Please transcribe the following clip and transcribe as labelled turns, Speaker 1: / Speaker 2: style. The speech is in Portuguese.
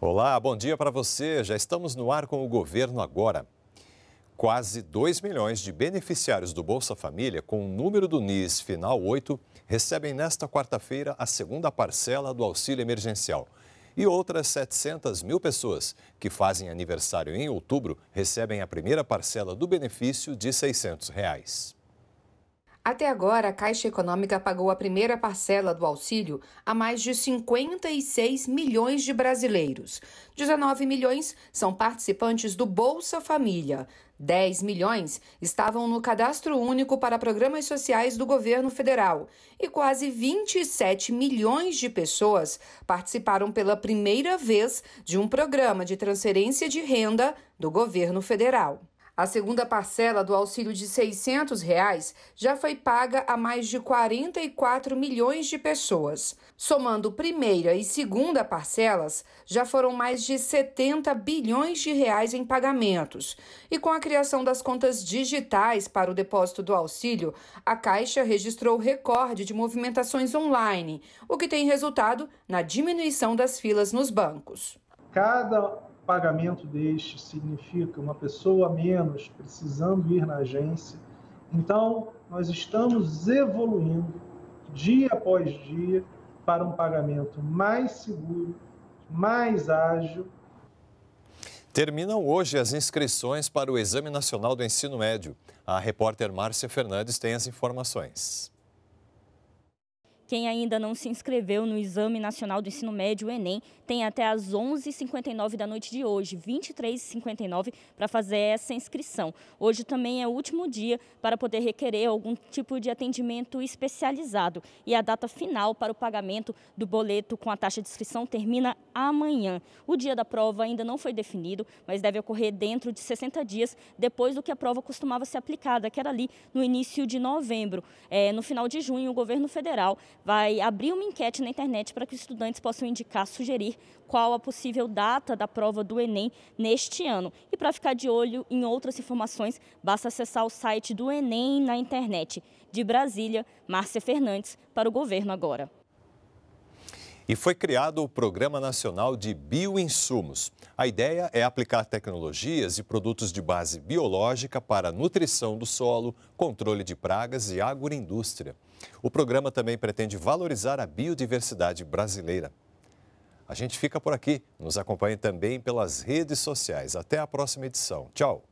Speaker 1: Olá, bom dia para você. Já estamos no ar com o governo agora. Quase 2 milhões de beneficiários do Bolsa Família com o número do NIS final 8 recebem nesta quarta-feira a segunda parcela do auxílio emergencial. E outras 700 mil pessoas que fazem aniversário em outubro recebem a primeira parcela do benefício de R$ 600. Reais.
Speaker 2: Até agora, a Caixa Econômica pagou a primeira parcela do auxílio a mais de 56 milhões de brasileiros. 19 milhões são participantes do Bolsa Família. 10 milhões estavam no cadastro único para programas sociais do governo federal. E quase 27 milhões de pessoas participaram pela primeira vez de um programa de transferência de renda do governo federal. A segunda parcela do auxílio de R$ 600 reais já foi paga a mais de 44 milhões de pessoas. Somando primeira e segunda parcelas, já foram mais de 70 bilhões de reais em pagamentos. E com a criação das contas digitais para o depósito do auxílio, a Caixa registrou recorde de movimentações online, o que tem resultado na diminuição das filas nos bancos.
Speaker 3: Cada pagamento deste significa uma pessoa a menos precisando ir na agência. Então, nós estamos evoluindo dia após dia para um pagamento mais seguro, mais ágil.
Speaker 1: Terminam hoje as inscrições para o Exame Nacional do Ensino Médio. A repórter Márcia Fernandes tem as informações.
Speaker 4: Quem ainda não se inscreveu no Exame Nacional do Ensino Médio, o Enem, tem até às 11h59 da noite de hoje, 23h59, para fazer essa inscrição. Hoje também é o último dia para poder requerer algum tipo de atendimento especializado. E a data final para o pagamento do boleto com a taxa de inscrição termina amanhã. O dia da prova ainda não foi definido, mas deve ocorrer dentro de 60 dias depois do que a prova costumava ser aplicada, que era ali no início de novembro. É, no final de junho, o governo federal vai abrir uma enquete na internet para que os estudantes possam indicar, sugerir qual a possível data da prova do Enem neste ano. E para ficar de olho em outras informações, basta acessar o site do Enem na internet. De Brasília, Márcia Fernandes, para o Governo Agora
Speaker 1: e foi criado o Programa Nacional de Bioinsumos. A ideia é aplicar tecnologias e produtos de base biológica para nutrição do solo, controle de pragas e agroindústria. O programa também pretende valorizar a biodiversidade brasileira. A gente fica por aqui. Nos acompanhe também pelas redes sociais. Até a próxima edição. Tchau!